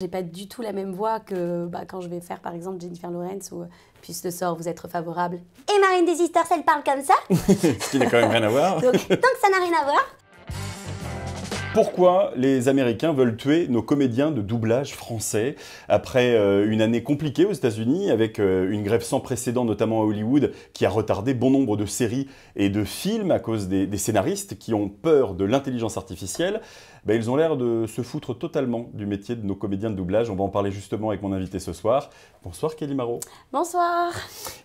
J'ai pas du tout la même voix que bah, quand je vais faire par exemple Jennifer Lawrence ou euh, Puisse le sort vous être favorable. Et Marine des histoires elle parle comme ça Ce qui n'a quand même rien à voir. Donc, tant ça n'a rien à voir. Pourquoi les Américains veulent tuer nos comédiens de doublage français après euh, une année compliquée aux États-Unis avec euh, une grève sans précédent notamment à Hollywood qui a retardé bon nombre de séries et de films à cause des scénaristes qui ont peur de l'intelligence artificielle ben, ils ont l'air de se foutre totalement du métier de nos comédiens de doublage. On va en parler justement avec mon invité ce soir. Bonsoir Kelly Marot. Bonsoir.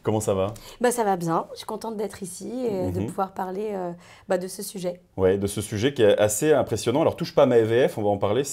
Comment ça va bah, Ça va bien. Je suis contente d'être ici et de mhm. pouvoir parler euh, ben, de ce sujet. Oui, de ce sujet qui est assez impressionnant. Alors, touche pas à ma EVF, on va en parler.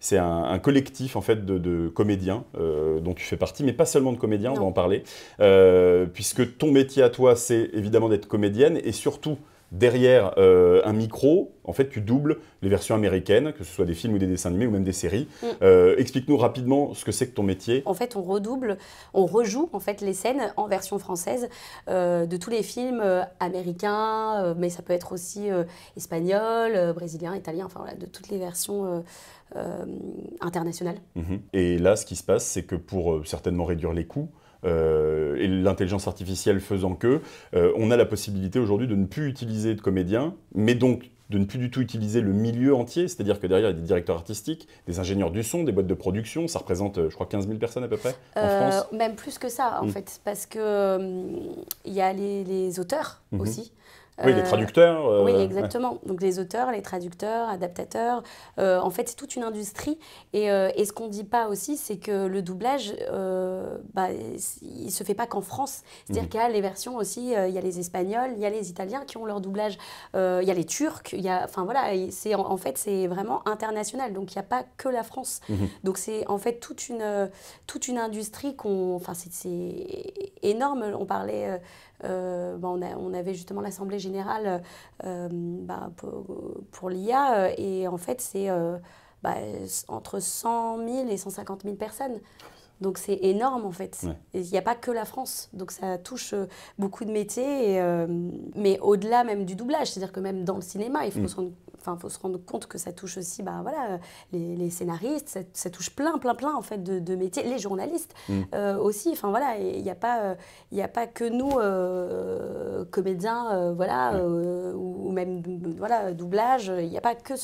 C'est un, mm. collectif en fait de, comédiens euh, dont tu fais partie, mais pas seulement de comédiens, on va en parler. Euh, puisque ton métier à toi, c'est évidemment d'être comédienne et surtout derrière euh, un micro, en fait, tu doubles les versions américaines, que ce soit des films ou des dessins animés ou même des séries. Mm. Euh, explique-nous rapidement ce que c'est que ton métier. En fait, on redouble, on rejoue en fait les scènes en version française euh, de tous les films américains, mais ça peut être aussi espagnol, brésilien, italien, enfin voilà, de toutes les versions. internationales. Mhm. Et là, ce qui se passe, c'est que pour certainement réduire les coûts, euh, et l'intelligence artificielle faisant que, euh, on a la possibilité aujourd'hui de ne plus utiliser de comédiens, mais donc de ne plus du tout utiliser le milieu entier, c'est-à-dire que derrière, il y a des directeurs artistiques, des ingénieurs du son, des boîtes de production, ça représente, euh, je crois, 15 000 personnes à peu près en France Même plus que ça, en mm. fait, parce qu'il il y a les, auteurs mm-hmm. aussi. Oui, les euh, traducteurs. Euh, oui, exactement. Donc les auteurs, les traducteurs, adaptateurs. Euh, en fait, c'est toute une industrie. Et, ce qu'on ne dit pas aussi, c'est que le doublage, bah, il ne se fait pas qu'en France. C'est-à-dire mhm. qu'il y a les versions aussi, il y a les Espagnols, il y a les Italiens qui ont leur doublage, il y a les Turcs, il Enfin voilà, en, fait, c'est vraiment international. Donc il n'y a pas que la France. Mhm. Donc c'est en fait toute une, toute une industrie qu'on... Enfin, c'est, c'est énorme. On parlait euh, bah, on, avait justement l'Assemblée générale euh, bah, pour, l'IA, euh, et en fait, c'est bah, entre 100 000 et 150 000 personnes. Donc c'est énorme en fait. Il n'y a pas que la France. Donc ça touche beaucoup de métiers. mais au-delà même du doublage, c'est-à-dire que même dans le cinéma, il faut se mm enfin, faut se rendre compte que ça touche aussi, bah voilà, les, scénaristes, ça, touche plein, plein, plein en fait de, de métiers, les journalistes mm. euh, aussi. Enfin voilà, il n'y a pas, il a pas que nous euh, comédiens, euh, voilà, mm. ou, même voilà doublage. Il n'y a pas que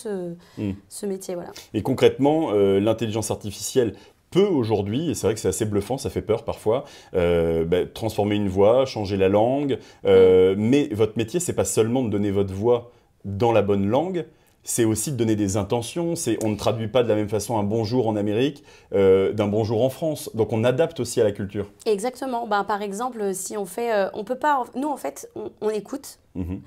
mm. ce, métier, voilà. Et concrètement, l'intelligence artificielle peut aujourd'hui, et c'est vrai que c'est assez bluffant, ça fait peur parfois, bah, transformer une voix, changer la langue. mais votre métier, c'est pas seulement de donner votre voix dans la bonne langue, c'est aussi de donner des intentions. on ne traduit pas de la même façon un bonjour en Amérique euh, d'un bonjour en France. Donc on adapte aussi à la culture. Exactement. Ben, par exemple, si on fait, euh, on peut pas. Nous en fait, on, écoute. Mm-hmm.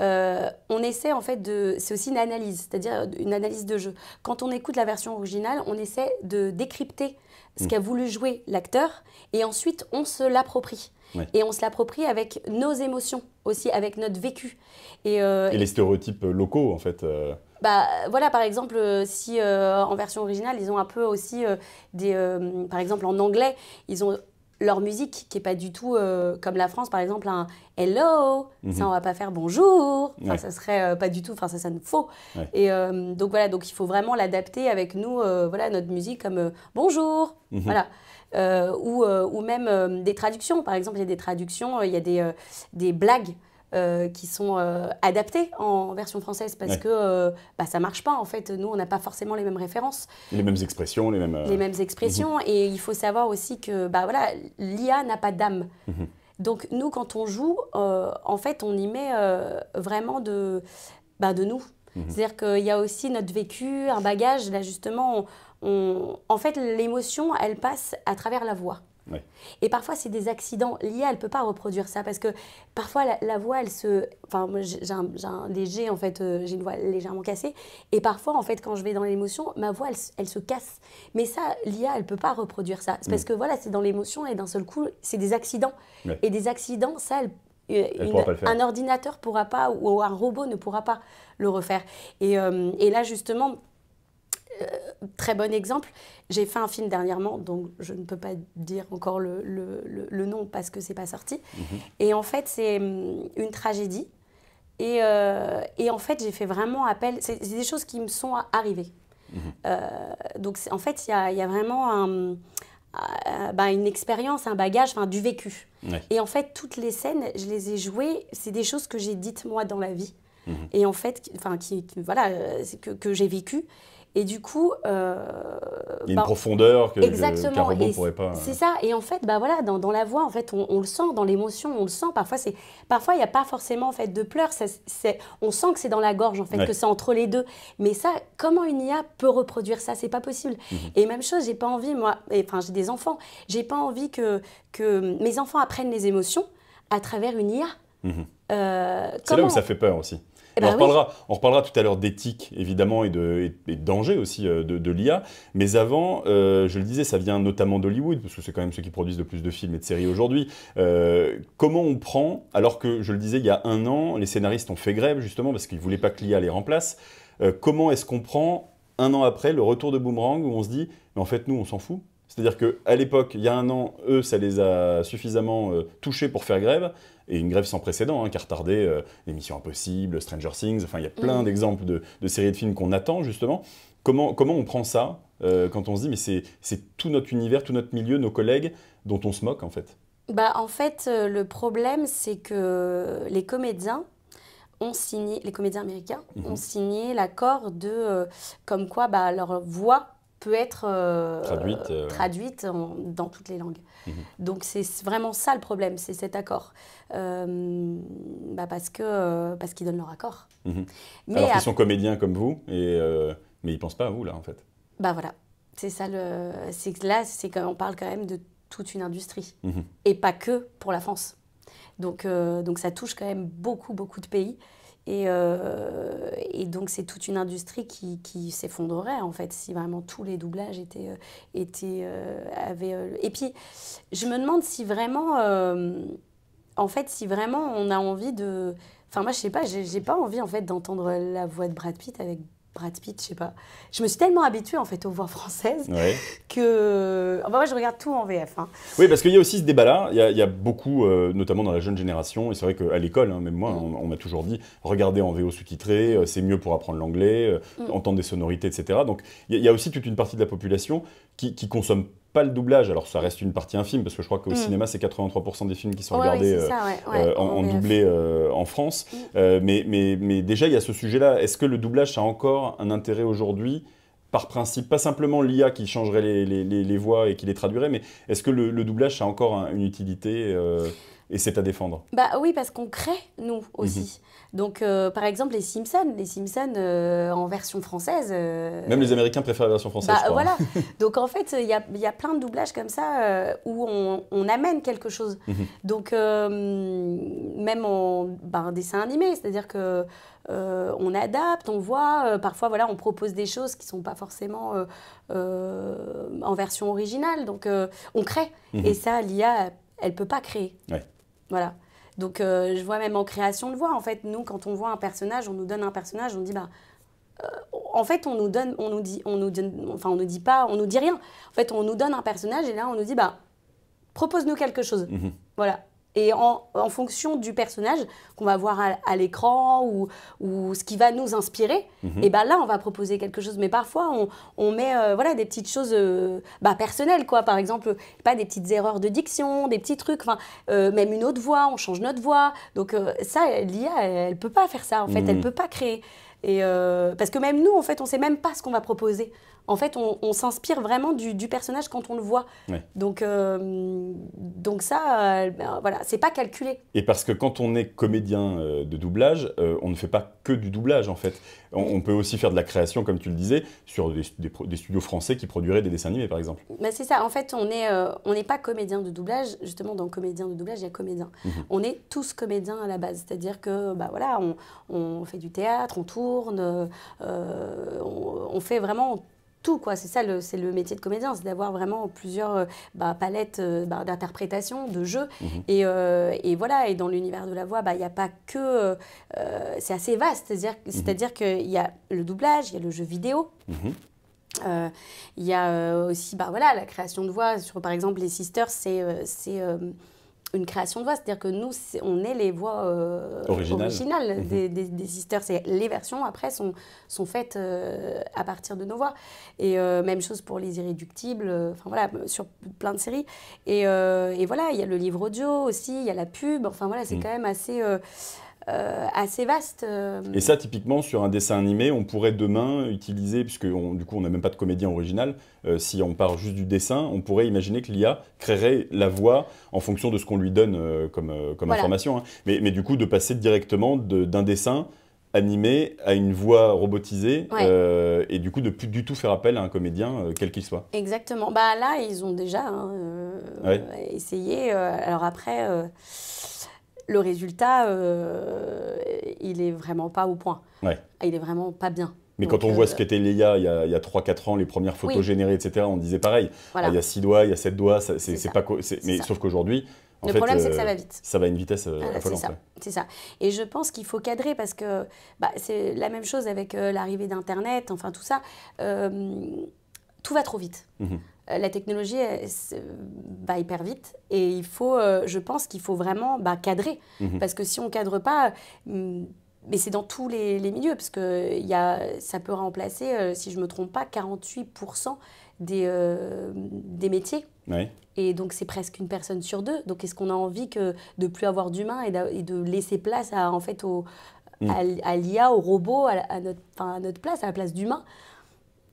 Euh, on essaie en fait de, c'est aussi une analyse, c'est-à-dire une analyse de jeu. Quand on écoute la version originale, on essaie de décrypter ce mm. qu'a voulu jouer l'acteur et ensuite on se l'approprie et on se l'approprie avec nos émotions aussi, avec notre vécu. Et, euh, les stéréotypes locaux, en fait. Euh. Bah, voilà, par exemple, euh, si en version originale, ils ont un peu aussi des. par exemple, en anglais, ils ont leur musique qui n'est pas du tout comme la France, par exemple, un hello, ça mhm. on va pas faire bonjour, Ça ça serait pas du tout, enfin ça ça nous faut. Et donc voilà, donc il faut vraiment l'adapter avec nous, voilà, notre musique comme bonjour, mhm. voilà. Euh, ou, euh, ou, même euh, des traductions. Par exemple, il y a des traductions, il y a des, des blagues. qui sont adaptées en version française parce que ça bah, ça marche pas en fait. Nous, on n'a pas forcément les mêmes références. Les mêmes expressions, les mêmes. Les mêmes expressions. Mhm. Et il faut savoir aussi que bah, voilà, l'IA n'a pas d'âme. Mhm. Donc nous, quand on joue, en fait, on y met vraiment de, bah, de nous. Mhm. C'est-à-dire qu'il y a aussi notre vécu, un bagage. Là, justement, en fait, l'émotion, elle passe à travers la voix. Et parfois, c'est des accidents liés. Elle ne peut pas reproduire ça parce que parfois la, voix, elle se, enfin, j'ai un, léger en fait, euh, j'ai une voix légèrement cassée. Et parfois, en fait, quand je vais dans l'émotion, ma voix, elle, se casse. Mais ça, l'IA, elle peut pas reproduire ça. parce mm. que voilà, c'est dans l'émotion et d'un seul coup, c'est des accidents. Et des accidents, ça, euh, un ordinateur pourra pas ou un robot ne pourra pas le refaire. Et, euh, et là, justement euh, très bon exemple, j'ai fait un film dernièrement, donc je ne peux pas dire encore le, nom parce que c'est pas sorti. Mhm. Et en fait, c'est hum, une tragédie. Euh, et, en fait, j'ai fait vraiment appel. C'est des choses qui me sont arrivées. Mhm. Euh, donc, en fait, il y, a, vraiment ben, une expérience, un bagage, du vécu. Et en fait, toutes les scènes, je les ai jouées. C'est des choses que j'ai dites moi dans la vie. Mhm. Et en fait, enfin, qui, voilà, que, que j'ai vécu. Et du coup, euh, une ben, profondeur que exactement, le, pourrait pas. C'est euh. ça. Et en fait, bah voilà, dans, la voix, en fait, on, le sent, dans l'émotion, on le sent. Parfois, c'est, parfois, il n'y a pas forcément en fait de pleurs. on sent que c'est dans la gorge, en fait, que c'est entre les deux. Mais ça, comment une IA peut reproduire ça C'est pas possible. Mm-hmm. Et même chose, j'ai pas envie, moi, enfin, j'ai des enfants, j'ai pas envie que que mes enfants apprennent les émotions à travers une IA. Mm-hmm. Euh, c'est là où ça fait peur aussi. Bah on, reparlera, tout à l'heure d'éthique, évidemment, et de, danger aussi euh, de, l'IA. Mais avant, euh, je le disais, ça vient notamment d'Hollywood, parce que c'est quand même ceux qui produisent le plus de films et de séries aujourd'hui. Euh, comment on prend, alors que, je le disais, il y a un an, les scénaristes ont fait grève, justement, parce qu'ils ne voulaient pas que l'IA les remplace. comment est-ce qu'on prend, un an après, le retour de Boomerang, où on se dit, mais en fait, nous, on s'en fout c'est-à-dire qu'à l'époque, il y a un an, eux, ça les a suffisamment euh, touchés pour faire grève, et une grève sans précédent, hein, qui a retardé euh, l'émission Impossible, Stranger Things, enfin, il y a plein mm. d'exemples de, séries de films qu'on attend, justement. Comment, comment on prend ça euh, quand on se dit, mais c'est tout notre univers, tout notre milieu, nos collègues, dont on se moque, en fait bah, En fait, le problème, c'est que les comédiens, ont signé, les comédiens américains mm-hmm. ont signé l'accord de comme quoi bah, leur voix peut être euh, traduite, euh. dans toutes les langues. Mhm. Donc c'est vraiment ça le problème, c'est cet accord. Euh, bah, parce que parce qu'ils donnent leur accord. Mhm. Mais Alors qu'ils sont comédiens comme vous, et, mais ils pensent pas à vous là en fait. Bah voilà, c'est ça le, c'est là c'est quand on parle quand même de toute une industrie mhm. et pas que pour la France. Donc donc ça touche quand même beaucoup beaucoup de pays. Et, euh, et, donc, c'est toute une industrie qui, qui s'effondrerait, en fait, si vraiment tous les doublages étaient... Euh, étaient euh, avaient, Et puis, je me demande si vraiment... en fait, si vraiment on a envie de... Enfin, moi, je sais pas, j'ai pas envie, en fait, d'entendre la voix de Brad Pitt avec Brad Pitt, je sais pas. Je me suis tellement habituée en fait aux voix françaises que enfin, moi je regarde tout en VF. Hein. Oui, parce qu'il y a aussi ce débat-là. Il, y, a beaucoup, euh, notamment dans la jeune génération, et c'est vrai qu'à l'école, hein, même moi, mm. on, m'a toujours dit regardez en VO sous-titré, euh, c'est mieux pour apprendre l'anglais, euh, mm. entendre des sonorités, etc. Donc il y, a aussi toute une partie de la population qui, qui consomme pas le doublage. Alors ça reste une partie infime parce que je crois qu'au mm. cinéma c'est 83% des films qui sont regardés euh, euh, en, doublé euh, en France. Mm. mais, déjà il y a ce sujet-là. Est-ce que le doublage a encore un intérêt aujourd'hui par principe, pas simplement l'IA qui changerait les, voix et qui les traduirait, mais est-ce que le, doublage a encore une utilité et c'est à défendre Bah oui, parce qu'on crée, nous mhm. aussi. Donc, euh, par exemple, les Simpsons, les Simpsons euh, en version française. Euh, même les Américains préfèrent la version française. Bah, voilà. Donc, en fait, il y, a, plein de doublages comme ça où on, amène quelque chose. Mhm. Donc, même en ben, dessin animé, c'est-à-dire que on adapte, on voit. parfois, voilà, on propose des choses qui ne sont pas forcément en version originale. Donc, on crée. Mhm. Et ça, l'IA, elle ne peut pas créer. Ouais. Voilà. Donc euh, je vois même en création de voix, en fait, nous, quand on voit un personnage, on nous donne un personnage, on dit, bah, euh, en fait, on nous donne, on nous dit, on nous donne, enfin, on nous dit pas, on nous dit rien. En fait, on nous donne un personnage et là, on nous dit, bah, propose-nous quelque chose. Mhm. Voilà. Et en, fonction du personnage qu'on va voir à, l'écran ou, ou, ce qui va nous inspirer, mhm. et eh ben là, on va proposer quelque chose. Mais parfois, on, met euh, voilà, des petites choses euh, bah, personnelles, quoi. Par exemple, pas des petites erreurs de diction, des petits trucs, euh, même une autre voix, on change notre voix. Donc ça, l'IA, elle ne peut pas faire ça, en fait. Elle ne mhm. peut pas créer. Et parce que même nous, en fait, on ne sait même pas ce qu'on va proposer. En fait, on, s'inspire vraiment du, personnage quand on le voit. Donc, donc ça, euh, ben, voilà, c'est pas calculé. Et parce que quand on est comédien euh, de doublage, euh, on ne fait pas que du doublage en fait. On, peut aussi faire de la création, comme tu le disais, sur des, studios français qui produiraient des dessins animés par exemple. Ben, c'est ça, en fait on n'est pas comédien de doublage, justement dans comédien de doublage il y a comédien. Mhm. On est tous comédiens à la base, c'est-à-dire que ben voilà, on, fait du théâtre, on tourne, on fait vraiment tout, quoi. C'est ça, le, c'est le métier de comédien, c'est d'avoir vraiment plusieurs euh, bah, palettes euh, bah, d'interprétation, de jeu. Mhm. Euh, et, voilà, et dans l'univers de la voix, bah, il n'y a pas que... c'est assez vaste, c'est-à-dire, mhm. c'est-à-dire qu'il y a le doublage, il y a le jeu vidéo. Mhm. Il y a aussi bah, voilà, la création de voix. Sur, par exemple, les Sisters, c'est, c'est une création de voix. C'est-à-dire que nous, on est les voix euh, originales mhm. des, des, des, sisters. Les versions, après, sont, sont faites euh, à partir de nos voix. Et euh, même chose pour Les Irréductibles, enfin voilà, sur plein de séries. Et, voilà, il y a le livre audio aussi, il y a la pub. Enfin voilà, c'est mhm. quand même assez... Euh, assez vaste. Euh. Et ça, typiquement, sur un dessin animé, on pourrait demain utiliser, puisque du coup, on n'a même pas de comédien original, euh, si on part juste du dessin, on pourrait imaginer que l'IA créerait la voix en fonction de ce qu'on lui donne comme, information. Hein. Mais, du coup, de passer directement d'un dessin animé à une voix robotisée et du coup de plus du tout faire appel à un comédien quel qu'il soit. Exactement. Bah là ils ont déjà hein, essayé. alors après le résultat, euh, il est vraiment pas au point. Ouais. Ah, il est vraiment pas bien. Mais quand on voit euh, ce qu'était l'IA il y a, a 3-4 ans, les premières photos générées, etc., on disait pareil. Ah, il y a 6 doigts, il y a 7 doigts, c'est pas Mais sauf qu'aujourd'hui, le fait, problème, c'est que ça euh, va vite. Ça va à une vitesse ah, C'est ça, Et je pense qu'il faut cadrer parce que bah, c'est la même chose avec l'arrivée d'Internet, enfin tout ça. tout va trop vite. Mhm. Euh, la technologie va hyper vite et il faut, euh, je pense qu'il faut vraiment bah, cadrer. Mhm. Parce que si on ne cadre pas, mm, mais c'est dans tous les, milieux, parce que y a, ça peut remplacer, euh, si je ne me trompe pas, 48% des, des métiers. Et donc c'est presque une personne sur deux. Donc est-ce qu'on a envie que, de plus avoir d'humains et, de laisser place à, en fait, au, mhm. à, l'IA, au robot, à, notre, à notre place, à la place d'humains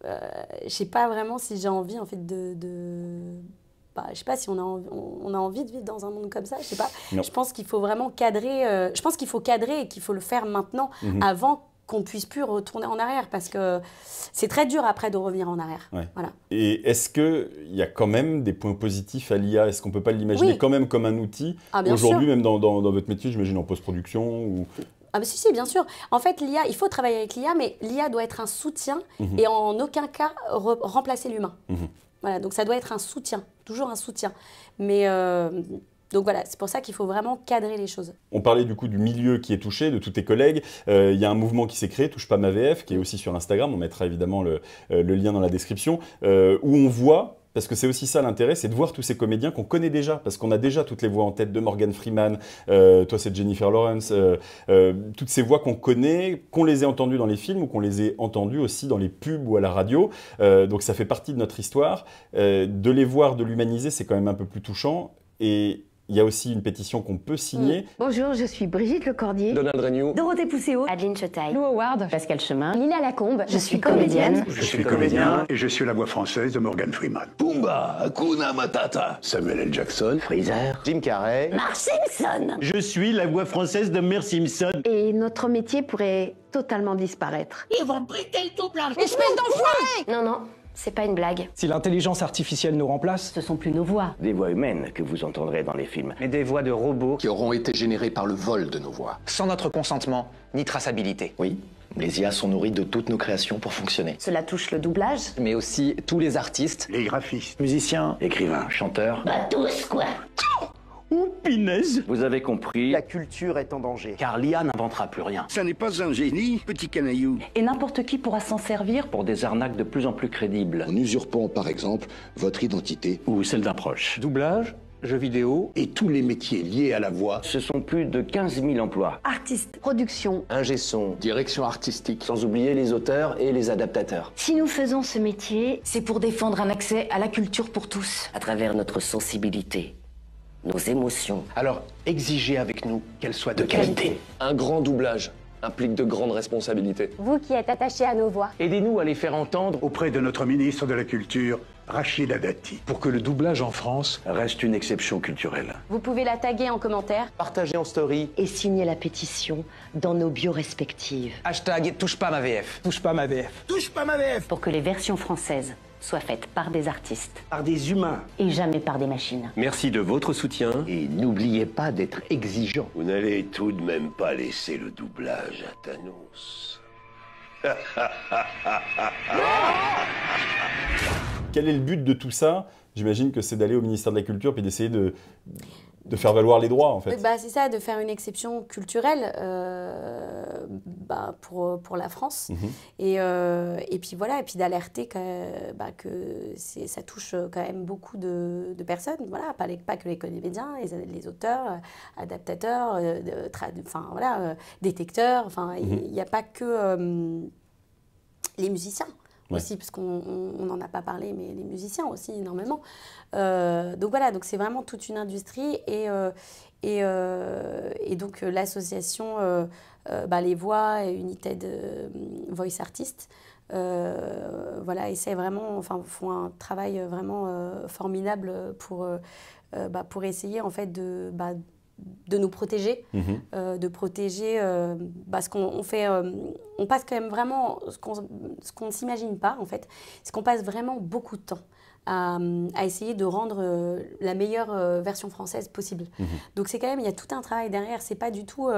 je euh, je sais pas vraiment si j'ai envie en fait de, de... Bah, je sais pas si on a, envie, on a envie de vivre dans un monde comme ça, je sais pas. Je pense qu'il faut vraiment cadrer, euh, je pense qu'il faut cadrer et qu'il faut le faire maintenant, mhm. avant qu'on ne puisse plus retourner en arrière, parce que c'est très dur après de revenir en arrière. Voilà. Et est-ce qu'il y a quand même des points positifs à l'IA Est-ce qu'on ne peut pas l'imaginer quand même comme un outil ah, Aujourd'hui, même dans, dans, votre métier, j'imagine en post-production ou ah bah si, si, bien sûr. En fait, l'IA, il faut travailler avec l'IA, mais l'IA doit être un soutien mhm. et en aucun cas remplacer l'humain. Mhm. Voilà, donc ça doit être un soutien, toujours un soutien. Mais euh, donc voilà, c'est pour ça qu'il faut vraiment cadrer les choses. On parlait du coup du milieu qui est touché, de tous tes collègues. Euh, il y a un mouvement qui s'est créé, Touche pas ma VF, qui est aussi sur Instagram. On mettra évidemment le, euh, lien dans la description, où on voit parce que c'est aussi ça l'intérêt, c'est de voir tous ces comédiens qu'on connaît déjà, parce qu'on a déjà toutes les voix en tête de Morgan Freeman, euh, toi c'est Jennifer Lawrence, euh, euh, toutes ces voix qu'on connaît, qu'on les ait entendues dans les films ou qu'on les ait entendues aussi dans les pubs ou à la radio. donc ça fait partie de notre histoire. de les voir, de l'humaniser, c'est quand même un peu plus touchant. Et, il y a aussi une pétition qu'on peut signer. Mm. Bonjour, je suis Brigitte Lecordier. Donald Renew. Dorothée Pousseau. Adeline Chetaille. Lou Howard. Pascal Chemin. Lina Lacombe. Je suis comédienne. Je suis comédien. Et je suis la voix française de Morgan Freeman. Pumba. Kuna, Matata. Samuel L. Jackson. Freezer. Jim Carrey. Mar Simpson. Je suis la voix française de Mer Simpson. Et notre métier pourrait totalement disparaître. Ils vont prêter le tout plein. Espèce d'enfoiré Non, non. C'est pas une blague. Si l'intelligence artificielle nous remplace, ce sont plus nos voix. Des voix humaines que vous entendrez dans les films. Mais des voix de robots qui auront été générées par le vol de nos voix. Sans notre consentement, ni traçabilité. Oui. Les IA sont nourries de toutes nos créations pour fonctionner. Cela touche le doublage. Mais aussi tous les artistes. Les graphistes. Musiciens. Écrivains. Chanteurs. Bah tous quoi pinaise Vous avez compris. La culture est en danger. Car l'IA n'inventera plus rien. Ça n'est pas un génie, petit canaillou. Et n'importe qui pourra s'en servir pour des arnaques de plus en plus crédibles. En usurpant, par exemple, votre identité. Ou celle d'un proche. Doublage jeux vidéo et tous les métiers liés à la voix. Ce sont plus de 15 000 emplois. Artistes, production, ingé son, direction artistique, sans oublier les auteurs et les adaptateurs. Si nous faisons ce métier, c'est pour défendre un accès à la culture pour tous, à travers notre sensibilité nos émotions. Alors exigez avec nous qu'elles soient de, qualité. Un grand doublage implique de grandes responsabilités. Vous qui êtes attaché à nos voix. Aidez-nous à les faire entendre auprès de notre ministre de la Culture, Rachida Dati. Pour que le doublage en France reste une exception culturelle. Vous pouvez la taguer en commentaire, partager en story et signer la pétition dans nos bios respectives. Hashtag touche pas ma VF. Touche pas ma VF. Touche pas ma VF. Pour que les versions françaises soit faite par des artistes. Par des humains. Et jamais par des machines. Merci de votre soutien. Et n'oubliez pas d'être exigeant. Vous n'allez tout de même pas laisser le doublage à Thanos. Quel est le but de tout ça J'imagine que c'est d'aller au ministère de la Culture puis d'essayer de de faire valoir les droits, en fait. Bah, c'est ça, de faire une exception culturelle euh, bah, pour, pour la France. Mhm. et, euh, et, puis voilà, et puis d'alerter que, bah, que ça touche quand même beaucoup de, personnes. Voilà, pas, les, pas que les comédiens, les, les auteurs, adaptateurs, euh, enfin voilà, détecteurs. Enfin, il n'y mhm. a pas que les musiciens aussi, parce qu'on n'en a pas parlé, mais les musiciens aussi énormément. Euh, donc voilà, donc c'est vraiment toute une industrie et, euh, et, euh, et, donc l'association bah, Les Voix et United Voice Artists. voilà, vraiment, enfin, font un travail vraiment formidable pour, bah, pour essayer en fait de, bah, de nous protéger, mhm. euh, de protéger parce euh, bah, qu'on fait, euh, on passe quand même vraiment ce qu'on ne s'imagine pas en fait, c'est qu'on passe vraiment beaucoup de temps. À, essayer de rendre la meilleure version française possible. Mhm. Donc c'est quand même il y a tout un travail derrière. C'est pas du tout,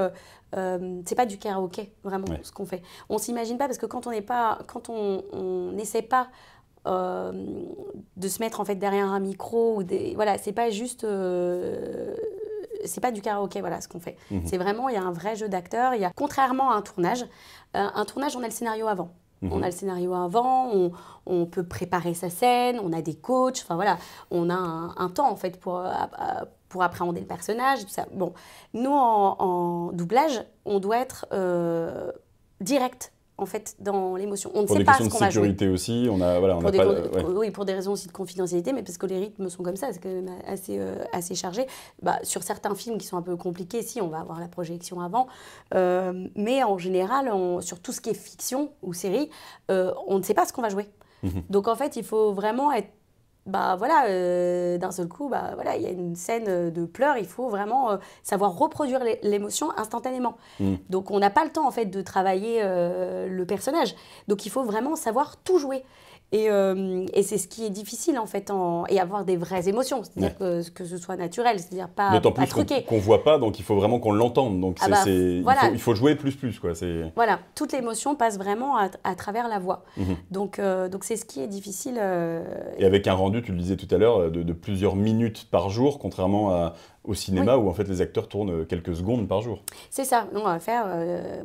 c'est pas du karaoké vraiment ce qu'on fait. On s'imagine pas parce que quand on n'est pas, quand on n'essaie pas de se mettre en fait derrière un micro ou des voilà c'est pas juste c'est pas du karaoké, voilà ce qu'on fait. Mhm. C'est vraiment, il y a un vrai jeu d'acteur. Il y a, contrairement à un tournage, euh, un tournage, on a le scénario avant. Mhm. On a le scénario avant, on, peut préparer sa scène, on a des coachs, enfin voilà, on a un, temps en fait pour, euh, euh, pour appréhender le personnage, Bon, nous en, doublage, on doit être direct en fait dans l'émotion. On ne sait pas ce qu'on va Pour des sécurité aussi, on a oui pour des raisons aussi de confidentialité, mais parce que les rythmes sont comme ça, c'est assez euh, assez chargé. Bah, sur certains films qui sont un peu compliqués, si on va avoir la projection avant, euh, mais en général sur tout ce qui est fiction ou série, euh, on ne sait pas ce qu'on va jouer. Mhm. Donc en fait il faut vraiment être bah voilà, euh, d'un seul coup, bah voilà, il y a une scène euh, de pleurs, il faut vraiment euh, savoir reproduire l'émotion instantanément. Mm. Donc on n'a pas le temps en fait de travailler le personnage. Donc il faut vraiment savoir tout jouer. Euh, et, c'est ce qui est difficile en fait, et avoir des vraies émotions, c'est-à-dire que, ce soit naturel, c'est-à-dire pas D'autant plus qu'on ne voit pas, donc il faut vraiment qu'on l'entende. Donc ah bah, il, faut, jouer plus plus quoi. Voilà, toute l'émotion passe vraiment à, travers la voix. Mhm. Donc euh, donc c'est ce qui est difficile. Euh, et avec un rendu, tu le disais tout à l'heure, de, plusieurs minutes par jour, contrairement au cinéma où en fait les acteurs tournent quelques secondes par jour. C'est ça. On va faire,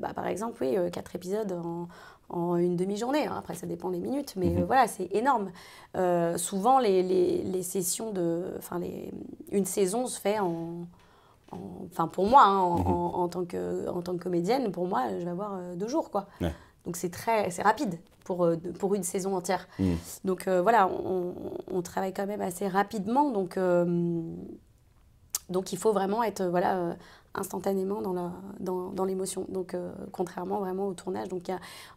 bah, par exemple, oui, quatre épisodes en en une demi-journée. Hein. Après, ça dépend des minutes, mais mhm. euh, voilà, c'est énorme. Euh, souvent, les, sessions de. Enfin, une saison se fait en. Enfin, pour moi, hein, mhm. en, tant que, en tant que comédienne, pour moi, je vais avoir euh, deux jours, quoi. Donc, c'est très rapide pour, pour une saison entière. Mhm. Donc, voilà, on, travaille quand même assez rapidement. Donc, donc il faut vraiment être voilà, instantanément dans, dans, l'émotion. Donc, euh, contrairement vraiment au tournage, donc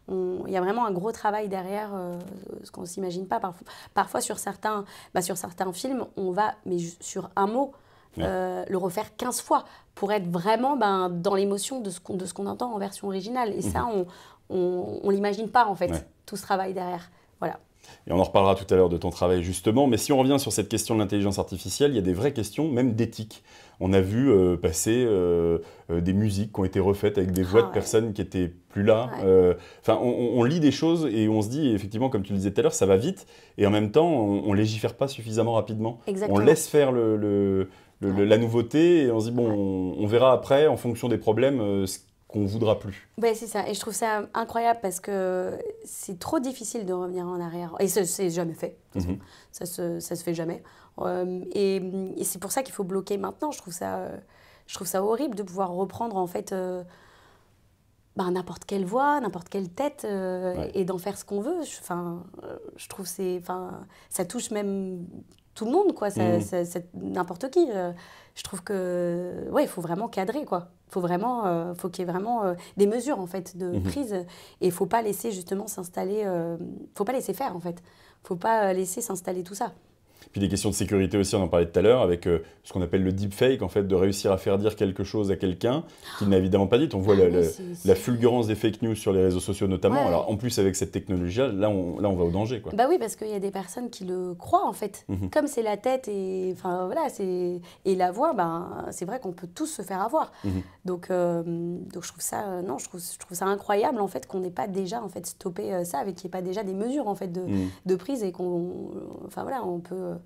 il y, a vraiment un gros travail derrière, euh, ce qu'on ne s'imagine pas. Parfois, parfois sur, certains, bah, sur certains films, on va, mais sur un mot, euh, le refaire 15 fois pour être vraiment ben, dans l'émotion de ce qu'on entend en version originale. Et mmh ça, on ne l'imagine pas, en fait, tout ce travail derrière. Voilà. Et on en reparlera tout à l'heure de ton travail justement, mais si on revient sur cette question de l'intelligence artificielle, il y a des vraies questions, même d'éthique. On a vu euh, passer euh, euh, des musiques qui ont été refaites avec des voix ah de personnes qui étaient plus là. Enfin, on, lit des choses et on se dit, effectivement, comme tu le disais tout à l'heure, ça va vite, et en même temps, on, ne légifère pas suffisamment rapidement. On laisse faire le, la nouveauté et on se dit, bon, on, verra après, en fonction des problèmes, ce qu'on voudra plus. Ouais, c'est ça. Et je trouve ça incroyable parce que c'est trop difficile de revenir en arrière. Et ça, c'est jamais fait. Mhm. Ça se, ça se fait jamais. Euh, et, c'est pour ça qu'il faut bloquer maintenant. Je trouve ça, je trouve ça horrible de pouvoir reprendre en fait euh, bah, n'importe quelle voix, n'importe quelle tête euh, et d'en faire ce qu'on veut. Enfin, je trouve c'est, enfin, ça touche même tout le monde, quoi. Ça, c'est mm. n'importe qui. Euh. Je trouve que, ouais, il faut vraiment cadrer, quoi. Faut vraiment, euh, faut qu'il y ait vraiment euh, des mesures en fait de mm-hmm. prise. Et faut pas laisser justement s'installer. faut pas laisser faire en fait. Faut pas laisser s'installer tout ça. Puis des questions de sécurité aussi, on en parlait tout à l'heure, avec euh, ce qu'on appelle le deepfake, en fait, de réussir à faire dire quelque chose à quelqu'un qu'il n'a évidemment pas dit. On voit ah la, fulgurance des fake news sur les réseaux sociaux notamment. Alors en plus avec cette technologie, là, là on, là on va au danger. Quoi. Bah oui, parce qu'il y a des personnes qui le croient en fait. Mhm. Comme c'est la tête et, enfin, voilà, et la voix, ben, c'est vrai qu'on peut tous se faire avoir. Mhm. donc, euh, donc je trouve ça, euh, non, je trouve, je trouve ça incroyable en fait qu'on n'ait pas déjà en fait stoppé ça, avec qu'il n'y ait pas déjà des mesures en fait de, mhm. de prise et qu'on, enfin voilà, on peut euh,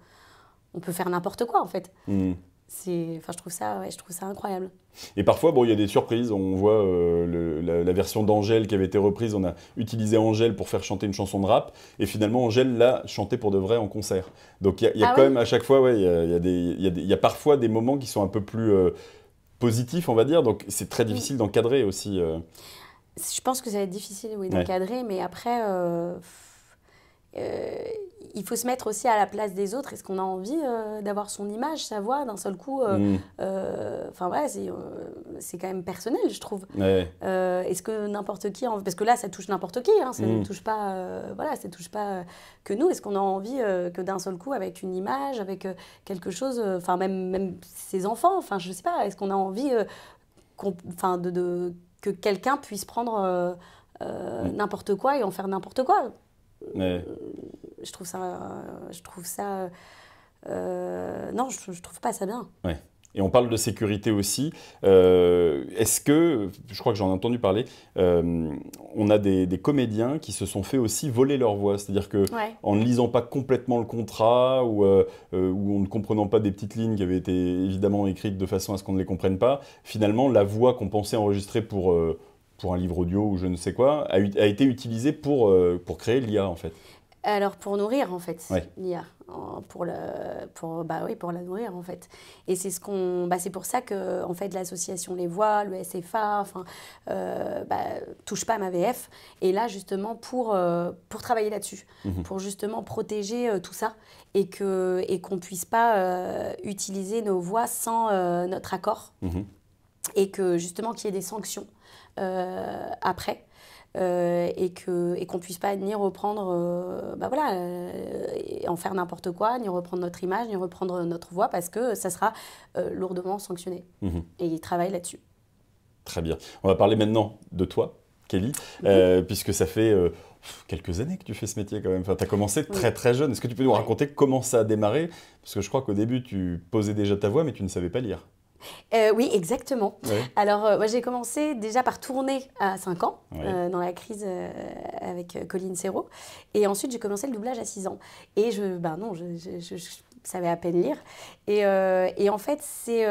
on peut faire n'importe quoi en fait. Hmm. c'est Enfin, je, trouve ça, ouais, je trouve ça incroyable. Et parfois, bon, il y a des surprises. On voit euh, la, version d'Angèle qui avait été reprise. On a utilisé Angèle pour faire chanter une chanson de rap. Et finalement, Angèle l'a chanté pour de vrai en concert. Donc, il y a, ah quand même à chaque fois, ouais, il y a, des, y a, parfois des moments qui sont un peu plus euh, positifs, on va dire. Donc, c'est très difficile d'encadrer aussi. Je pense que ça va être difficile, oui, d'encadrer. Mais après euh, il faut se mettre aussi à la place des autres. Est-ce qu'on a envie euh, d'avoir son image, sa voix d'un seul coup euh, mm. Enfin c'est quand même personnel, je trouve. Est-ce que n'importe qui, en... parce que là, ça touche n'importe qui, hein, ça mm. ne touche pas, voilà, ça touche pas que nous. Est-ce qu'on a envie que d'un seul coup, avec une image, avec quelque chose, enfin même même ses enfants, enfin je sais pas, est-ce qu'on a envie, enfin de, que quelqu'un puisse prendre mm. n'importe quoi et en faire n'importe quoi je trouve ça. Euh, je trouve ça euh, euh, non, je, je, trouve pas ça bien. Ouais. Et on parle de sécurité aussi. Est-ce que, je crois que j'en ai entendu parler, on a des, comédiens qui se sont fait aussi voler leur voix, c'est-à-dire que en ne lisant pas complètement le contrat ou, en ne comprenant pas des petites lignes qui avaient été évidemment écrites de façon à ce qu'on ne les comprenne pas, finalement la voix qu'on pensait enregistrer pour pour un livre audio ou je ne sais quoi, a, été utilisée pour, pour créer l'IA en fait. Alors pour nourrir en fait pour pour bah oui pour la nourrir en fait. Et c'est ce qu'on, bah, c'est pour ça que en fait l'association Les Voix, le SFA, enfin euh, bah, touche pas à ma VF. Et là justement pour euh, travailler là-dessus, mhm. pour justement protéger euh, tout ça et que et qu'on puisse pas utiliser nos voix sans notre accord mhm. et que justement qu'il y ait des sanctions après euh, et qu'on et qu'on puisse pas ni reprendre, euh, bah voilà, euh, en faire n'importe quoi, ni reprendre notre image, ni reprendre notre voix, parce que ça sera lourdement sanctionné. Mhm. Et il travaille là-dessus. Très bien. On va parler maintenant de toi, Kelly, puisque ça fait quelques années que tu fais ce métier quand même. Enfin, tu as commencé très très jeune. Est-ce que tu peux nous raconter comment ça a démarré Parce que je crois qu'au début, tu posais déjà ta voix, mais tu ne savais pas lire. Euh, oui, exactement. Alors, euh, moi, j'ai commencé déjà par tourner à 5 ans, euh, dans la crise avec Colline Serrault. Et ensuite, j'ai commencé le doublage à 6 ans. Et je, ben non, je, savais à peine lire. Et, en fait, c'est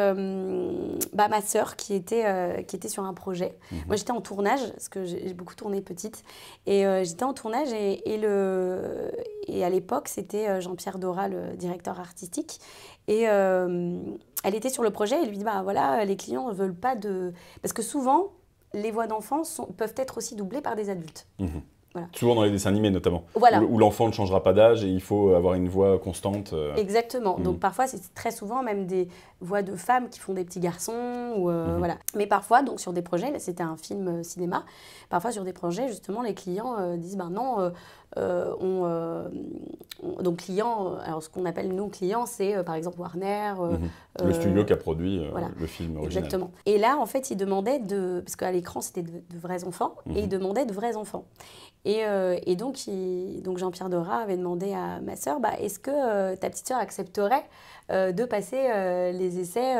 bah, ma sœur qui était, qui était sur un projet. Mhm. Moi, j'étais en tournage, parce que j'ai beaucoup tourné petite. Et j'étais en tournage et, et, le, et à l'époque, c'était Jean-Pierre Dora, le directeur artistique. Et euh, elle était sur le projet et lui dit bah voilà, les clients ne veulent pas de. Parce que souvent, les voix d'enfants peuvent être aussi doublées par des adultes. Mhm. Souvent dans les dessins animés notamment, voilà. où, l'enfant ne changera pas d'âge et il faut avoir une voix constante. Euh. Exactement. Mhm. Donc parfois c'est très souvent même des voix de femmes qui font des petits garçons ou euh, mhm. voilà. Mais parfois donc sur des projets, c'était un film cinéma, parfois sur des projets justement les clients disent ben non euh, ont, euh, donc clients, euh, alors ce qu'on appelle nous clients, c'est par exemple Warner. Mhm. le studio qui a produit le film original. Exactement. Et là, en fait, ils demandaient de. Parce qu'à l'écran, c'était de, vrais enfants, et mhm. ils demandaient de vrais enfants. Et, donc, donc Jean-Pierre Dora avait demandé à ma sœur bah, est-ce que ta petite sœur accepterait de passer les essais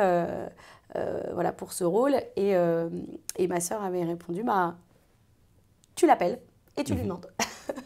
voilà, pour ce rôle. Et, ma sœur avait répondu, bah, tu l'appelles et tu lui mhm. demandes.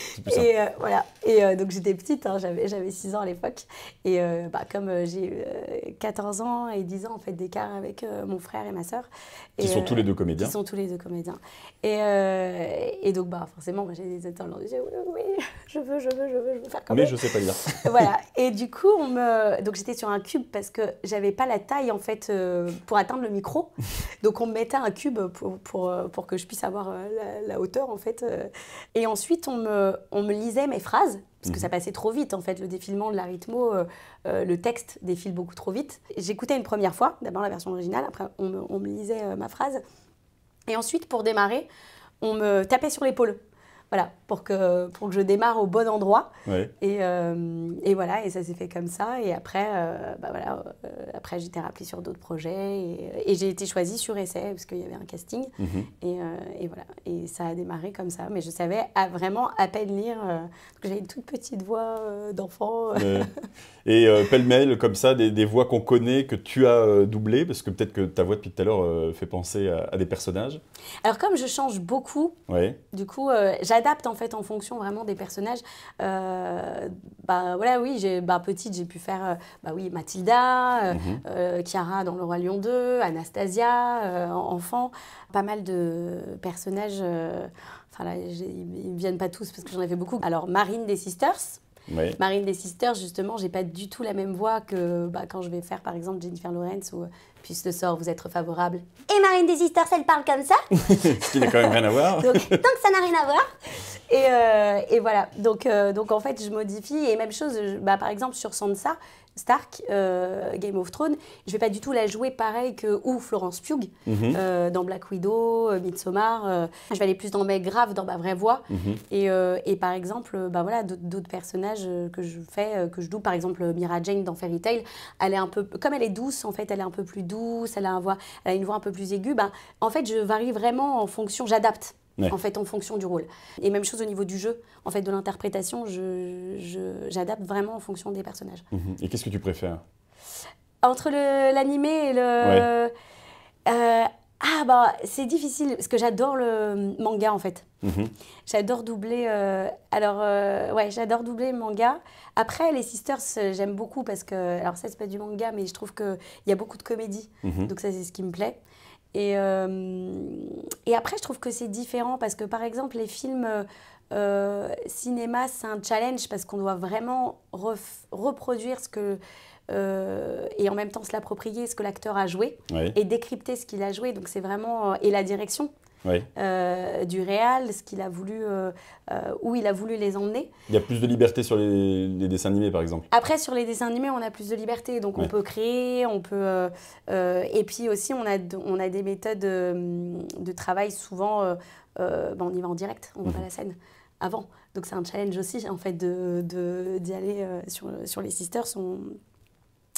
Et euh, voilà. Et euh, donc j'étais petite, hein, j'avais, j'avais 6 ans à l'époque. Et euh, bah, comme j'ai 14 ans et 10 ans en fait d'écart avec mon frère et ma sœur. Qui sont tous les deux comédiens. Qui sont tous les deux comédiens. Et, et donc bah, forcément, j'ai des états dans oui Oui, je veux, je veux, je veux, je veux faire comme Mais je sais pas lire. voilà. Et du coup, on me... donc j'étais sur un cube parce que j'avais pas la taille en fait pour atteindre le micro. Donc on me mettait un cube pour, pour, que je puisse avoir la, la, hauteur en fait. Et ensuite on me, on me lisait mes phrases, parce que ça mhm. passait trop vite en fait, le défilement de la euh, euh, le texte défile beaucoup trop vite. J'écoutais une première fois, d'abord la version originale, après on me, lisait euh, ma phrase, et ensuite pour démarrer, on me tapait sur l'épaule voilà, pour que, pour que je démarre au bon endroit. Et, euh, et, voilà, et ça s'est fait comme ça. Et après, euh, bah voilà, euh, après j'ai été rappelée sur d'autres projets et, j'ai été choisie sur essai parce qu'il y avait un casting. Mhm. et, voilà, et ça a démarré comme ça. Mais je savais à, vraiment à peine lire. J'avais une toute petite voix d'enfant. et pêle-mêle, comme ça, des, des voix qu'on connaît, que tu as doublées, parce que peut-être que ta voix depuis tout à l'heure fait penser à, des personnages. Alors comme je change beaucoup, du coup, j'adore j'adapte en fait en fonction vraiment des personnages. Euh, bah voilà, oui, j'ai, bah, petite, j'ai pu faire euh, bah, oui, Mathilda, euh, mhm. Chiara dans Le Roi Lion 2, Anastasia, enfant, pas mal de personnages. Enfin là, ils ne viennent pas tous parce que j'en ai fait beaucoup. Alors, Marine des Sisters. Marine des Sisters, justement, j'ai pas du tout la même voix que bah, quand je vais faire par exemple Jennifer Lawrence ou puisse le sort vous être favorable. Et Marine des elle parle comme ça Ce qui n'a quand même rien à voir. Donc, tant que ça n'a rien à voir, euh, et, voilà, donc, euh, donc en fait, je modifie. Et même chose, bah, par exemple, sur Sansa, Stark, euh, Game of Thrones, je ne vais pas du tout la jouer pareil que ou Florence Pugh mhm. dans Black Widow, Midsommar. je vais aller plus dans mes graves, dans ma vraie voix. Mhm. et, par exemple, bah, voilà, d'autres personnages que je fais, que je doue, par exemple Mira Jane dans Fairy Tail, elle est un peu, comme elle est douce, en fait, elle est un peu plus douce, elle a, un voix, une voix un peu plus aiguë. Bah, en fait, je varie vraiment en fonction, j'adapte en fait, en fonction du rôle. Et même chose au niveau du jeu, en fait, de l'interprétation, j'adapte vraiment en fonction des personnages. Mhm. Et qu'est-ce que tu préfères Entre l'animé et le... Euh, ah bah c'est difficile parce que j'adore le manga en fait. Mhm. J'adore doubler. Euh, alors euh, ouais, j'adore doubler manga. Après les sisters, j'aime beaucoup parce que alors ça c'est pas du manga mais je trouve qu'il y a beaucoup de comédie. Mhm. Donc ça c'est ce qui me plaît. Et, euh, et après, je trouve que c'est différent parce que, par exemple, les films euh, euh, cinéma, c'est un challenge parce qu'on doit vraiment reproduire ce que... et en même temps se l'approprier, ce que l'acteur a joué, et décrypter ce qu'il a joué. Donc c'est vraiment et la direction. Euh, du réel, ce qu'il a voulu, euh, euh, où il a voulu les emmener. Il y a plus de liberté sur les, dessins animés, par exemple. Après, sur les dessins animés, on a plus de liberté, donc on peut créer, on peut, et puis aussi on a, on a des méthodes de travail souvent, ben, on y va en direct, on va mhm. à la scène avant. Donc c'est un challenge aussi en fait de d'y aller sur, sur les sisters. sont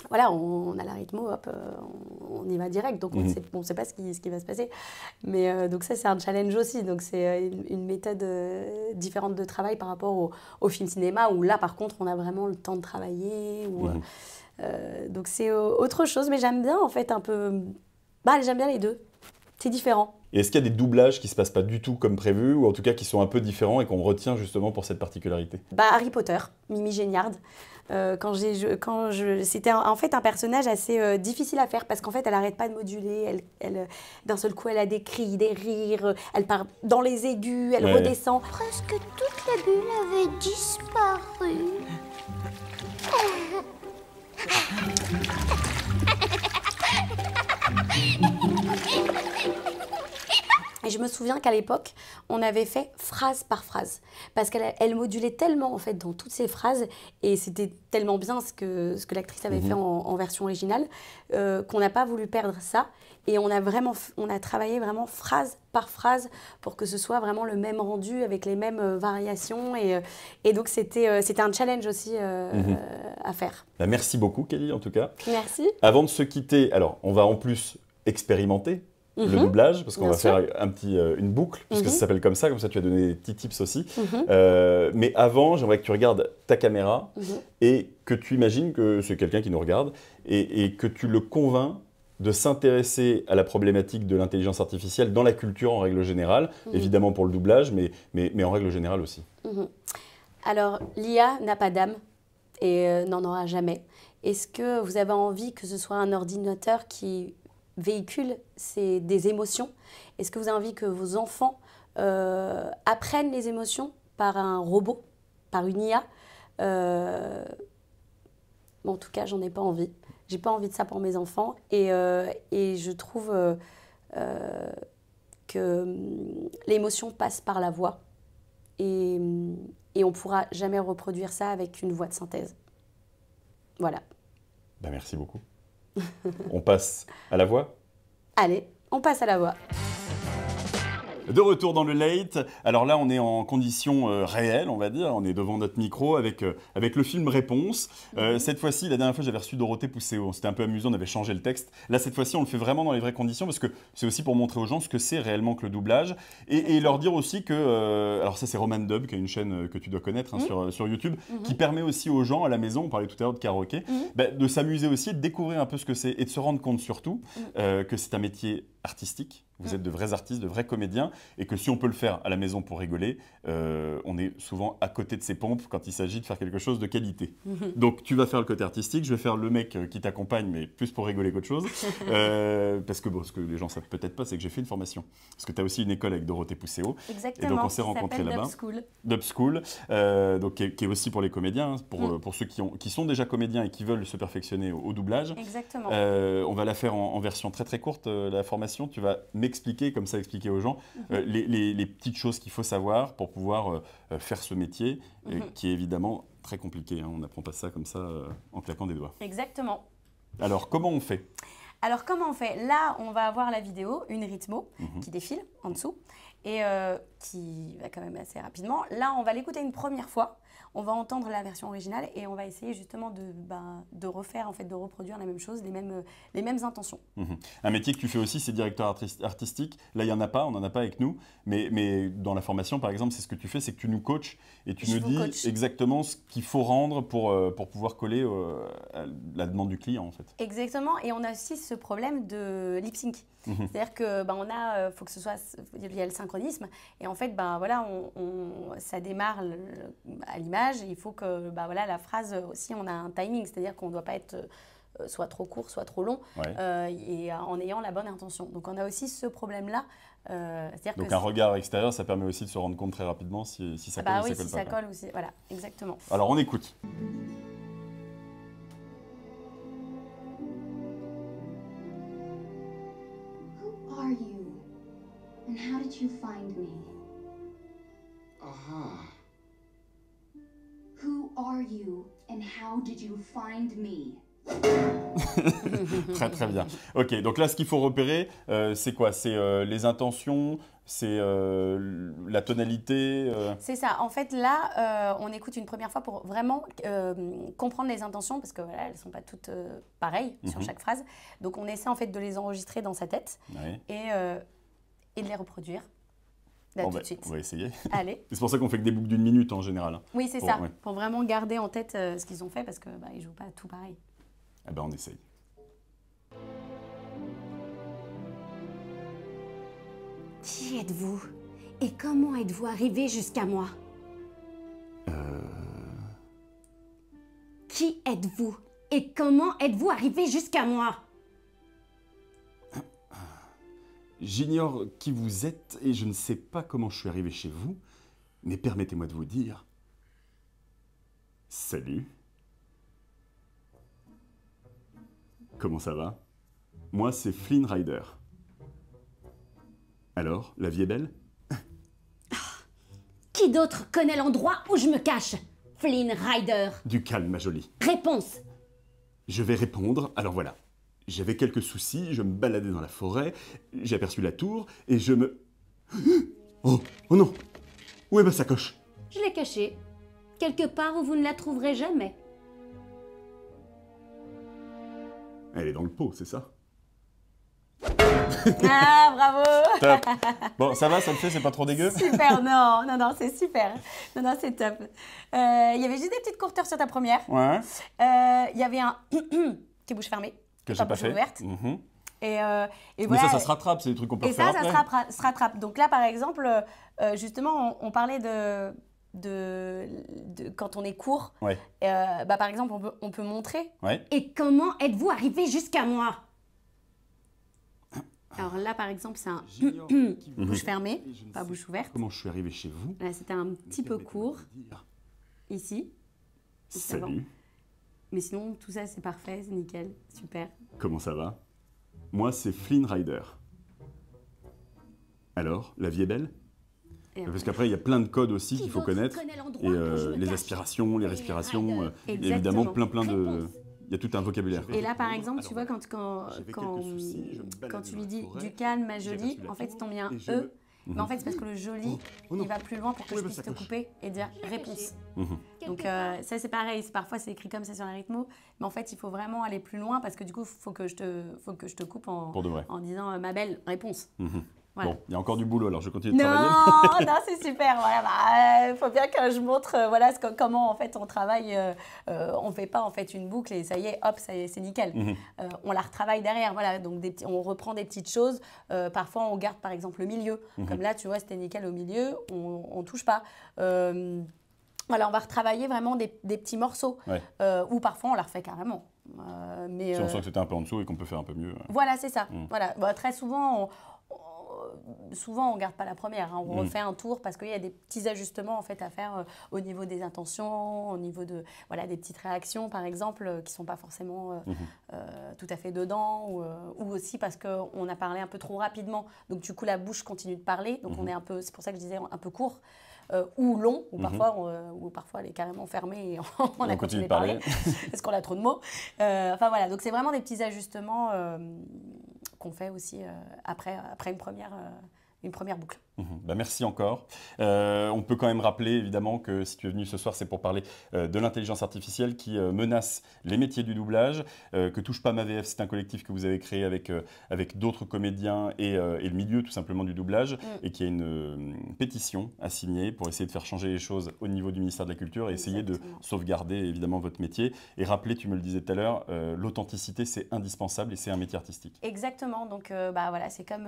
voilà, on, a la hop, euh, on, y va direct, donc on mhm. ne sait pas ce qui, va se passer. Mais euh, donc ça, c'est un challenge aussi, donc c'est euh, une, méthode différente de travail par rapport au, film cinéma, où là, par contre, on a vraiment le temps de travailler. Mhm. donc c'est autre chose, mais j'aime bien, en fait, un peu... Bah, j'aime bien les deux c'est différent. Et est-ce qu'il y a des doublages qui se passent pas du tout comme prévu, ou en tout cas qui sont un peu différents et qu'on retient justement pour cette particularité Bah Harry Potter, Mimi Géniard. Euh, quand j'ai, quand je, c'était en fait un personnage assez euh, difficile à faire parce qu'en fait elle n'arrête pas de moduler. Elle, d'un seul coup elle a des cris, des rires, euh, elle part dans les aigus, elle redescend. Presque toute la bulle avait disparu. je me souviens qu'à l'époque, on avait fait phrase par phrase. Parce qu'elle elle modulait tellement, en fait, dans toutes ses phrases. Et c'était tellement bien ce que, ce que l'actrice avait mhm. fait en, version originale euh, qu'on n'a pas voulu perdre ça. Et on a vraiment, on a travaillé vraiment phrase par phrase pour que ce soit vraiment le même rendu avec les mêmes euh, variations. Euh, et, donc, c'était c'était un challenge aussi mhm. à faire. Bah, merci beaucoup, Kelly, en tout cas. Merci. Avant de se quitter, alors, on va en plus expérimenter le mhm. doublage, parce qu'on va faire un petit, euh, une boucle, puisque ça mhm. s'appelle comme ça, comme ça tu as donné des petits tips aussi. Mhm. Euh, mais avant, j'aimerais que tu regardes ta caméra et que tu imagines que c'est quelqu'un qui nous regarde et, que tu le convaincs de s'intéresser à la problématique de l'intelligence artificielle dans la culture en règle générale, évidemment pour le doublage, mais, mais, en règle générale aussi. Alors, l'IA n'a pas d'âme et euh, n'en aura jamais. Est-ce que vous avez envie que ce soit un ordinateur qui véhicule, c'est des émotions. Est-ce que vous avez envie que vos enfants euh, apprennent les émotions par un robot, par une IA euh, En tout cas, j'en ai pas envie. J'ai pas envie de ça pour mes enfants. Et, euh, je trouve que hum, l'émotion passe par la voix. Hum, et, on pourra jamais reproduire ça avec une voix de synthèse. Voilà. Bah, merci beaucoup on passe à la voix Allez, on passe à la voix. De retour dans le late. Alors là, on est en conditions euh, réelles on va dire. On est devant notre micro avec, euh, avec le film Réponse. Euh, mhm. cette fois-ci, la dernière fois, j'avais reçu Dorothée Pousséo. C'était un peu amusant, on avait changé le texte. Là, cette fois-ci, on le fait vraiment dans les vraies conditions parce que c'est aussi pour montrer aux gens ce que c'est réellement que le doublage et, leur dire aussi que. alors, ça, c'est Roman Dub, qui est une chaîne que tu dois connaître hein, mhm. sur, YouTube, mhm. qui permet aussi aux gens à la maison, on parlait tout à l'heure de karaoké, bah, de s'amuser aussi, de découvrir un peu ce que c'est et de se rendre compte surtout que c'est un métier artistique, vous mm. êtes de vrais artistes, de vrais comédiens, et que si on peut le faire à la maison pour rigoler, euh, on est souvent à côté de ses pompes quand il s'agit de faire quelque chose de qualité. Mm-hmm. Donc tu vas faire le côté artistique, je vais faire le mec euh, qui t'accompagne, mais plus pour rigoler qu'autre chose, euh, parce que bon, ce que les gens savent peut-être pas, c'est que j'ai fait une formation, parce que tu as aussi une école avec Dorothée Pousséo, Exactement, et donc on s'est rencontrés là-bas. School. Dub School, donc qui est, aussi pour les comédiens, hein, pour, mm. pour ceux qui, ont, qui sont déjà comédiens et qui veulent se perfectionner au, doublage. Exactement. on va la faire en, en version très très courte, la formation tu vas m'expliquer, comme ça expliquer aux gens, mhm. euh, les, petites choses qu'il faut savoir pour pouvoir euh, euh, faire ce métier, mhm. qui est évidemment très compliqué. Hein. on n'apprend pas ça comme ça en claquant des doigts. Exactement. Alors, comment on fait alors comment on fait Là, on va avoir la vidéo, une rythmo, mhm. qui défile en dessous et qui va quand même assez rapidement. Là, on va l'écouter une première fois on va entendre la version originale et on va essayer justement ben, de, refaire, en fait, de reproduire la même chose, les mêmes, les mêmes intentions. Mhm. Un métier que tu fais aussi, c'est directeur artistique. Là, il n'y en a pas, on n'en a pas avec nous. Mais, dans la formation, par exemple, c'est ce que tu fais, c'est que tu nous coaches et tu nous dis exactement ce qu'il faut rendre pour, euh, pouvoir coller euh, la demande du client, fait. Exactement. Et on a aussi ce problème de lip sync. Mhm. C'est-à-dire que ben, on a, euh, faut que ce soit, il y a le synchronisme. Et en fait, ben, voilà, on, ça démarre à l'image il faut que bah, voilà, la phrase aussi, on a un timing, c'est-à-dire qu'on ne doit pas être euh, soit trop court, soit trop long, euh, et euh, en ayant la bonne intention. Donc on a aussi ce problème-là. Donc un regard extérieur, ça permet aussi de se rendre compte très rapidement si, ça colle ou si Ça colle Voilà, exactement. Alors on écoute. Who are you? And how did you find me? Who are you and how did you find me? très très bien. Ok, donc là ce qu'il faut repérer, euh, c'est quoi C'est euh, les intentions, c'est euh, la tonalité. C'est ça. En fait là, on écoute une première fois pour vraiment comprendre les intentions parce que voilà, elles sont pas toutes pareilles sur mhm. chaque phrase. Donc on essaie en fait de les enregistrer dans sa tête et, et de les reproduire bah, on va essayer. Allez. c'est pour ça qu'on fait que des boucles d'une minute en général. Hein. Oui, c'est ça. Pour vraiment garder en tête euh, ce qu'ils ont fait parce qu'ils bah, ils ne jouent pas tout pareil. Eh ben, on essaye. Qui êtes-vous Et comment êtes-vous arrivé jusqu'à moi Euh. Qui êtes-vous Et comment êtes-vous arrivé jusqu'à moi J'ignore qui vous êtes et je ne sais pas comment je suis arrivé chez vous, mais permettez-moi de vous dire. Salut. Comment ça va Moi, c'est Flynn Rider. Alors, la vie est belle ah, Qui d'autre connaît l'endroit où je me cache Flynn Rider Du calme, ma jolie. Réponse Je vais répondre, alors voilà. J'avais quelques soucis, je me baladais dans la forêt, j'ai aperçu la tour et je me. Oh, oh non Où est ma sacoche Je l'ai cachée. Quelque part où vous ne la trouverez jamais. Elle est dans le pot, c'est ça ah, bravo Top Bon, ça va, ça le fait, c'est pas trop dégueu Super, non, non, non, c'est super. Non, non, c'est top. Euh, il y avait juste des petites courteurs sur ta première. Ouais. Euh, il y avait un... tes bouge fermé que j'ai pas fait. Ouverte. Mhm. Et, euh, ça, ça se rattrape, c'est des trucs qu'on peut faire. Et ça, ça se rattrape, Donc là, par exemple, euh, justement, on, parlait de, de, quand on est court, ouais. Euh, bah, par exemple, on peut, montrer. Et comment êtes-vous arrivé jusqu'à moi Alors là, par exemple, c'est un hum, hum, bouche fermée, pas bouche ouverte. Comment je suis arrivé chez vous Là, c'était un petit peu court. Ici. Salut. Mais sinon, tout ça, c'est parfait, c'est nickel, super. Comment ça va Moi, c'est Flynn Rider. Alors, la vie est belle parce qu'après, il y a plein de codes aussi qu'il faut connaître. Et euh, les aspirations, les respirations, euh, évidemment, plein, plein de. Il y a tout un vocabulaire. Et là, par exemple, tu vois, quand, quand, quand, tu lui dis du calme, ma jolie, en fait, il tombe bien un E. Mhm. Mais en fait, c'est parce que le joli, oh. Oh il va plus loin pour que je puisse te couper et dire réponse. Mhm. Donc euh, ça, c'est pareil. Parfois, c'est écrit comme ça sur les rythme. Mais en fait, il faut vraiment aller plus loin parce que du coup, il faut, que je te, faut que je te coupe en, en disant euh, ma belle réponse. Mhm. Bon, il y a encore du boulot, alors je continue de travailler. non, c'est super. Il voilà, bah, euh, faut bien que je montre euh, voilà, ce comment en fait on travaille. Euh, on ne fait pas en fait une boucle et ça y est, hop, c'est nickel. Mhm. on la retravaille derrière. Voilà, donc on reprend des petites choses. parfois, on garde par exemple le milieu. Mhm. Comme là, tu vois, c'était nickel au milieu, on ne touche pas. voilà, on va retravailler vraiment des, petits morceaux. ou parfois, on la refait carrément. mais, si on sent que c'était un peu en dessous et qu'on peut faire un peu mieux. Voilà, c'est ça. Mhm. Voilà. Bah, très souvent, on, euh, souvent, on ne garde pas la première. Hein. on mm. refait un tour parce qu'il y a des petits ajustements en fait, à faire euh, au niveau des intentions, au niveau de, voilà, des petites réactions, par exemple, euh, qui sont pas forcément mm-hmm. tout à fait dedans. Ou, aussi parce qu'on a parlé un peu trop rapidement. Donc, du coup, la bouche continue de parler. Donc, on mm-hmm. est un peu, c'est pour ça que je disais un peu court. ou long, ou mm-hmm. parfois, ou parfois elle est carrément fermée et on, a continué de parler parce qu'on a trop de mots. enfin voilà, donc c'est vraiment des petits ajustements qu'on fait aussi euh, après, après une première euh, une première boucle. Mhm. Bah merci encore. Euh, on peut quand même rappeler évidemment que si tu es venu ce soir, c'est pour parler euh, de l'intelligence artificielle qui euh, menace les métiers du doublage. que Touche pas ma VF, c'est un collectif que vous avez créé avec, avec d'autres comédiens et, et, le milieu tout simplement du doublage mm. et qui a une pétition à signer pour essayer de faire changer les choses au niveau du ministère de la Culture et essayer de sauvegarder évidemment votre métier. Et rappeler, tu me le disais tout à l'heure, l'authenticité c'est indispensable et c'est un métier artistique. Exactement, donc bah, voilà, c'est comme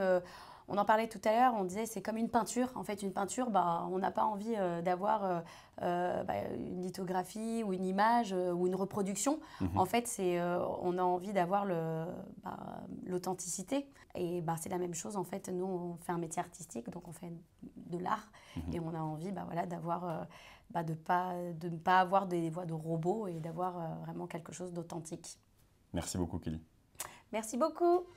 on en parlait tout à l'heure, on disait c'est comme une peinture. En fait, une peinture, bah, on n'a pas envie euh, d'avoir euh, euh, bah, une lithographie ou une image ou une reproduction. Mhm. En fait, c'est, on a envie d'avoir le, bah, l'authenticité. Et bah, c'est la même chose, en fait. Nous, on fait un métier artistique, donc on fait de l'art. Mhm. Et on a envie bah, voilà, d'avoir, bah, de, pas, de ne pas avoir des voix de robots et d'avoir vraiment quelque chose d'authentique. Merci beaucoup, Kelly. Merci beaucoup.